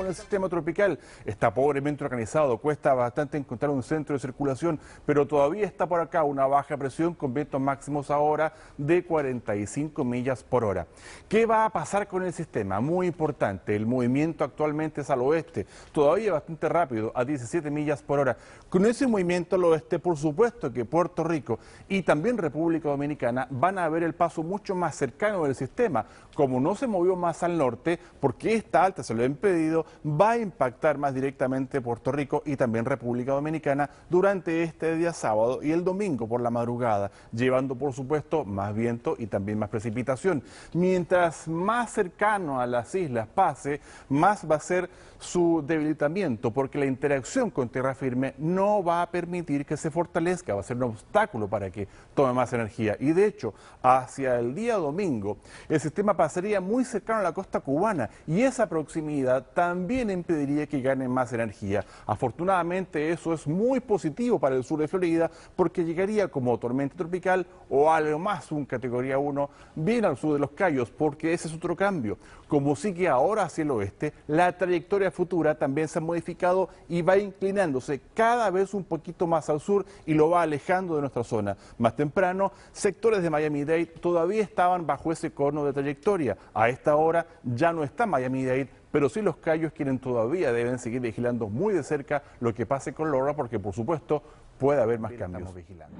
con el sistema tropical. Está pobremente organizado, cuesta bastante encontrar un centro de circulación, pero todavía está por acá una baja presión con vientos máximos ahora de 45 millas por hora. ¿Qué va a pasar con el sistema? Muy importante, el movimiento actualmente es al oeste, todavía bastante rápido, a 17 millas por hora. Con ese movimiento al oeste, por supuesto que Puerto Rico y también República Dominicana van a ver el paso mucho más cercano del sistema. Como no se movió más al norte, porque esta alta se lo ha impedido, va a impactar más directamente Puerto Rico y también República Dominicana durante este día sábado y el domingo por la madrugada, llevando por supuesto más viento y también más precipitación. Mientras más cercano a las islas pase, más va a ser su debilitamiento, porque la interacción con tierra firme no va a permitir que se fortalezca, va a ser un obstáculo para que tome más energía. Y de hecho, hacia el día domingo, el sistema pasaría muy cercano a la costa cubana y esa proximidad también también impediría que gane más energía. Afortunadamente eso es muy positivo para el sur de Florida porque llegaría como tormenta tropical o algo más, un categoría 1, bien al sur de los Cayos, porque ese es otro cambio. Como sigue ahora hacia el oeste, la trayectoria futura también se ha modificado y va inclinándose cada vez un poquito más al sur y lo va alejando de nuestra zona. Más temprano, sectores de Miami-Dade todavía estaban bajo ese corno de trayectoria. A esta hora ya no está Miami-Dade pero sí los callos quieren todavía deben seguir vigilando muy de cerca lo que pase con Laura porque por supuesto puede haber más cambios. vigilando.